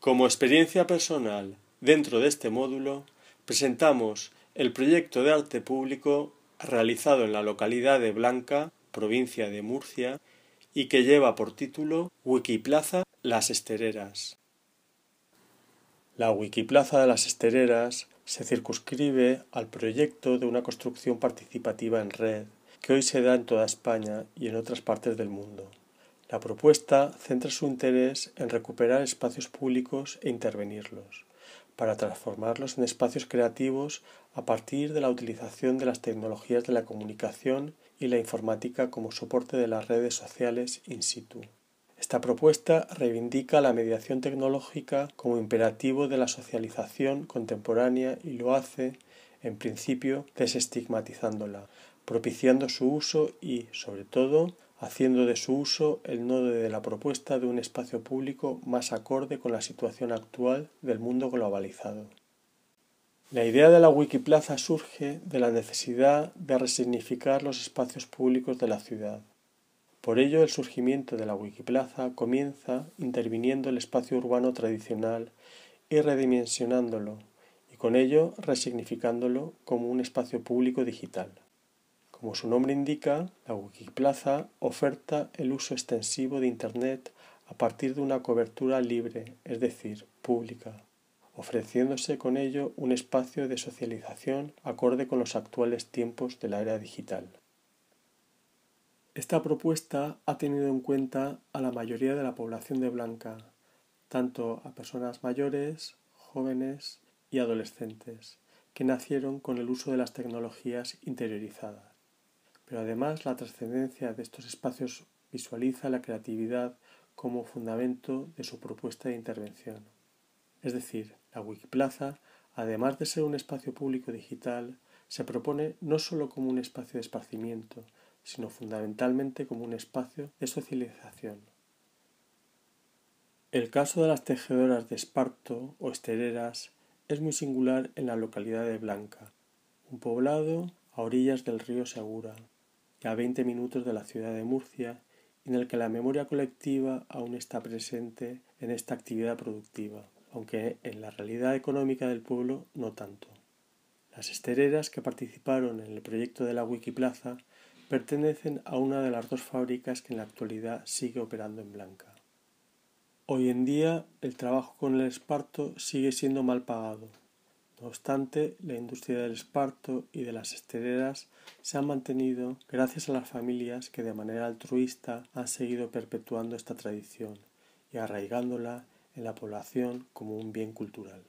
Como experiencia personal dentro de este módulo, presentamos el proyecto de arte público realizado en la localidad de Blanca, provincia de Murcia, y que lleva por título Wikiplaza Las Estereras. La Wikiplaza de las Estereras se circunscribe al proyecto de una construcción participativa en red que hoy se da en toda España y en otras partes del mundo. La propuesta centra su interés en recuperar espacios públicos e intervenirlos, para transformarlos en espacios creativos a partir de la utilización de las tecnologías de la comunicación y la informática como soporte de las redes sociales in situ. Esta propuesta reivindica la mediación tecnológica como imperativo de la socialización contemporánea y lo hace, en principio, desestigmatizándola, propiciando su uso y, sobre todo, haciendo de su uso el nodo de la propuesta de un espacio público más acorde con la situación actual del mundo globalizado. La idea de la Wikiplaza surge de la necesidad de resignificar los espacios públicos de la ciudad. Por ello, el surgimiento de la Wikiplaza comienza interviniendo el espacio urbano tradicional y redimensionándolo, y con ello resignificándolo como un espacio público digital. Como su nombre indica, la Wikiplaza oferta el uso extensivo de Internet a partir de una cobertura libre, es decir, pública, ofreciéndose con ello un espacio de socialización acorde con los actuales tiempos de la era digital. Esta propuesta ha tenido en cuenta a la mayoría de la población de Blanca, tanto a personas mayores, jóvenes y adolescentes, que nacieron con el uso de las tecnologías interiorizadas. Pero además la trascendencia de estos espacios visualiza la creatividad como fundamento de su propuesta de intervención. Es decir, la Wikiplaza, además de ser un espacio público digital, se propone no solo como un espacio de esparcimiento, sino fundamentalmente como un espacio de socialización. El caso de las tejedoras de esparto o estereras es muy singular en la localidad de Blanca, un poblado a orillas del río Segura, a 20 minutos de la ciudad de Murcia, en el que la memoria colectiva aún está presente en esta actividad productiva, aunque en la realidad económica del pueblo no tanto. Las estereras que participaron en el proyecto de la Wikiplaza pertenecen a una de las dos fábricas que en la actualidad sigue operando en Blanca. Hoy en día el trabajo con el esparto sigue siendo mal pagado, no obstante, la industria del esparto y de las estereras se ha mantenido gracias a las familias que de manera altruista han seguido perpetuando esta tradición y arraigándola en la población como un bien cultural.